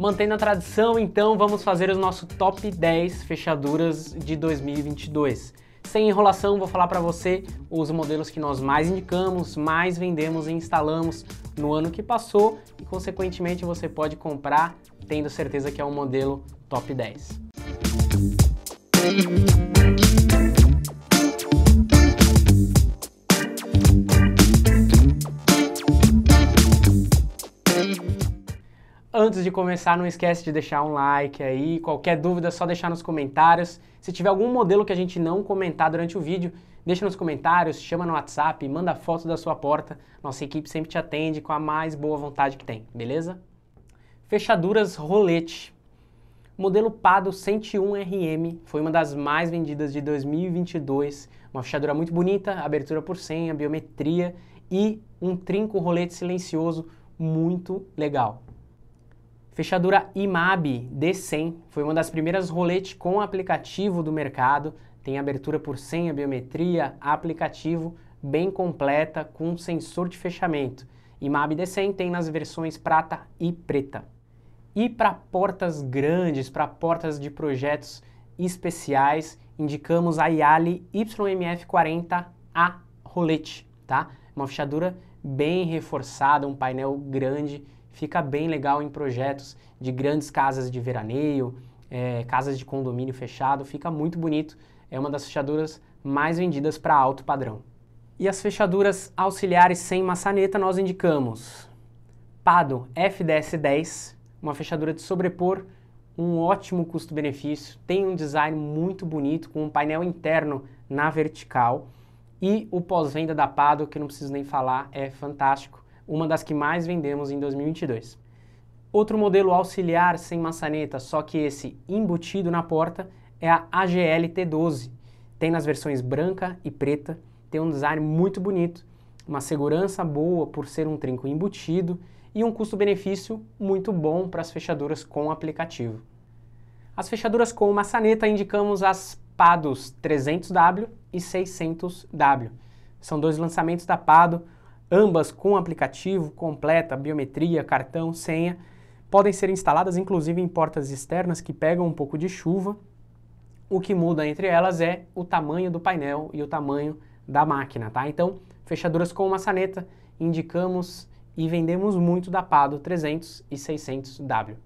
Mantendo a tradição, então, vamos fazer o nosso top 10 fechaduras de 2022. Sem enrolação, vou falar para você os modelos que nós mais indicamos, mais vendemos e instalamos no ano que passou e, consequentemente, você pode comprar tendo certeza que é um modelo top 10. Antes de começar, não esquece de deixar um like aí. Qualquer dúvida, é só deixar nos comentários. Se tiver algum modelo que a gente não comentar durante o vídeo, deixa nos comentários, chama no WhatsApp, manda foto da sua porta. Nossa equipe sempre te atende com a mais boa vontade que tem, beleza? Fechaduras rolete. modelo Pado 101RM foi uma das mais vendidas de 2022. Uma fechadura muito bonita, abertura por senha, biometria e um trinco rolete silencioso muito legal. Fechadura IMAB D100 foi uma das primeiras roletes com aplicativo do mercado. Tem abertura por senha, biometria, aplicativo, bem completa, com sensor de fechamento. IMAB D100 tem nas versões prata e preta. E para portas grandes, para portas de projetos especiais, indicamos a Yali YMF40A rolete, tá? Uma fechadura bem reforçada, um painel grande fica bem legal em projetos de grandes casas de veraneio, é, casas de condomínio fechado, fica muito bonito. É uma das fechaduras mais vendidas para alto padrão. E as fechaduras auxiliares sem maçaneta nós indicamos Pado FDS10, uma fechadura de sobrepor, um ótimo custo-benefício, tem um design muito bonito com um painel interno na vertical e o pós-venda da Pado, que não preciso nem falar, é fantástico uma das que mais vendemos em 2022. Outro modelo auxiliar sem maçaneta, só que esse embutido na porta, é a AGL T12. Tem nas versões branca e preta, tem um design muito bonito, uma segurança boa por ser um trinco embutido e um custo-benefício muito bom para as fechaduras com aplicativo. As fechaduras com maçaneta indicamos as Pados 300W e 600W. São dois lançamentos da Pado, ambas com aplicativo, completa, biometria, cartão, senha, podem ser instaladas inclusive em portas externas que pegam um pouco de chuva. O que muda entre elas é o tamanho do painel e o tamanho da máquina, tá? Então, fechaduras com maçaneta indicamos e vendemos muito da Pado 300 e 600W.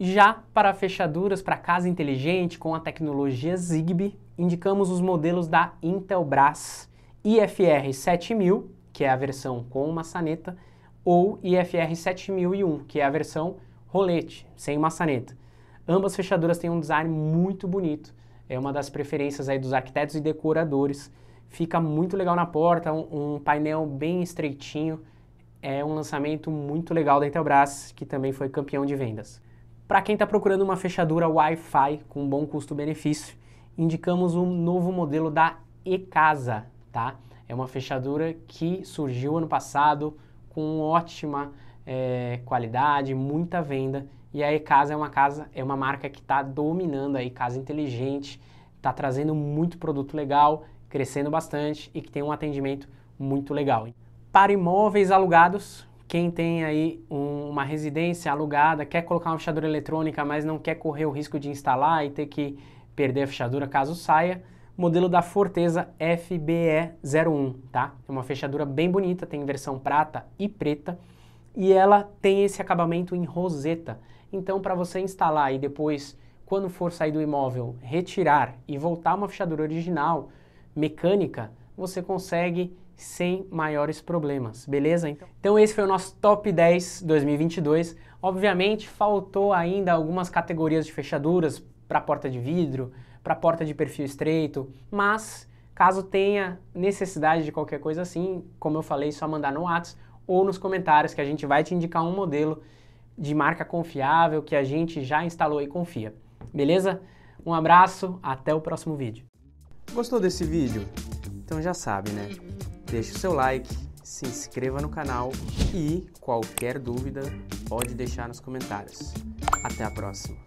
Já para fechaduras para casa inteligente com a tecnologia Zigbee, indicamos os modelos da Intelbras IFR 7000 que é a versão com maçaneta, ou IFR 7001, que é a versão rolete, sem maçaneta. Ambas fechaduras têm um design muito bonito, é uma das preferências aí dos arquitetos e decoradores. Fica muito legal na porta, um, um painel bem estreitinho, é um lançamento muito legal da Intelbras, que também foi campeão de vendas. Para quem está procurando uma fechadura Wi-Fi com bom custo-benefício, indicamos um novo modelo da Ecasa, tá? É uma fechadura que surgiu ano passado com ótima é, qualidade, muita venda. E a Ecasa é uma casa, é uma marca que está dominando aí, casa inteligente, está trazendo muito produto legal, crescendo bastante e que tem um atendimento muito legal. Para imóveis alugados, quem tem aí um, uma residência alugada, quer colocar uma fechadura eletrônica, mas não quer correr o risco de instalar e ter que perder a fechadura caso saia, modelo da Forteza FBE01, tá? É uma fechadura bem bonita, tem versão prata e preta, e ela tem esse acabamento em roseta. Então, para você instalar e depois, quando for sair do imóvel, retirar e voltar uma fechadura original, mecânica, você consegue sem maiores problemas, beleza? Então, então esse foi o nosso Top 10 2022. Obviamente faltou ainda algumas categorias de fechaduras para porta de vidro, para porta de perfil estreito, mas caso tenha necessidade de qualquer coisa assim, como eu falei, só mandar no WhatsApp ou nos comentários que a gente vai te indicar um modelo de marca confiável que a gente já instalou e confia. Beleza? Um abraço, até o próximo vídeo. Gostou desse vídeo? Então já sabe, né? Deixe o seu like, se inscreva no canal e qualquer dúvida pode deixar nos comentários. Até a próxima!